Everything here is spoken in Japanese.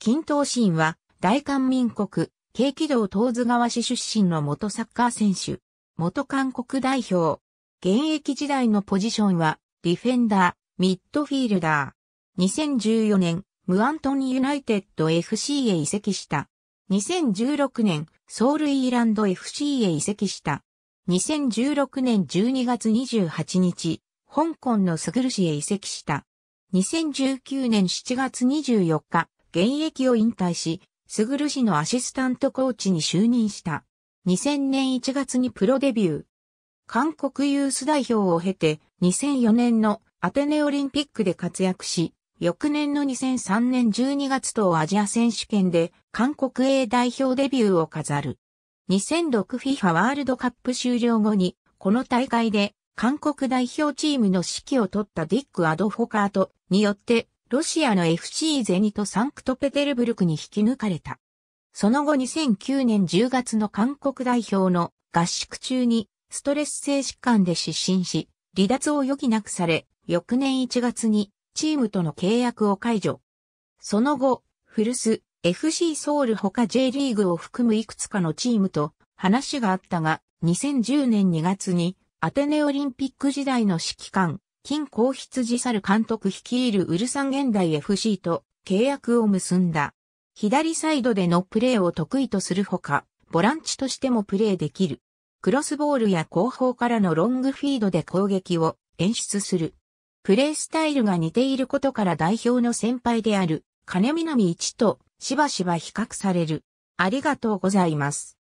金東ンは、大韓民国、軽機道東津川市出身の元サッカー選手、元韓国代表。現役時代のポジションは、ディフェンダー、ミッドフィールダー。2014年、ムアントー・ユナイテッド FC へ移籍した。2016年、ソウルイーランド FC へ移籍した。2016年12月28日、香港のスグル市へ移籍した。2019年7月24日、現役を引退し、すぐる氏のアシスタントコーチに就任した。2000年1月にプロデビュー。韓国ユース代表を経て、2004年のアテネオリンピックで活躍し、翌年の2003年12月とアジア選手権で韓国 A 代表デビューを飾る。2006FIFA ワールドカップ終了後に、この大会で韓国代表チームの指揮を取ったディック・アドフォカートによってロシアの FC ゼニとサンクトペテルブルクに引き抜かれた。その後2009年10月の韓国代表の合宿中にストレス性疾患で失神し、離脱を余儀なくされ、翌年1月にチームとの契約を解除。その後、古巣 FC ソウル他 J リーグを含むいくつかのチームと話があったが、2010年2月にアテネオリンピック時代の指揮官、金光羊猿監督率いるウルサン現代 FC と契約を結んだ。左サイドでのプレーを得意とするほか、ボランチとしてもプレーできる。クロスボールや後方からのロングフィードで攻撃を演出する。プレースタイルが似ていることから代表の先輩である金南一としばしば比較される。ありがとうございます。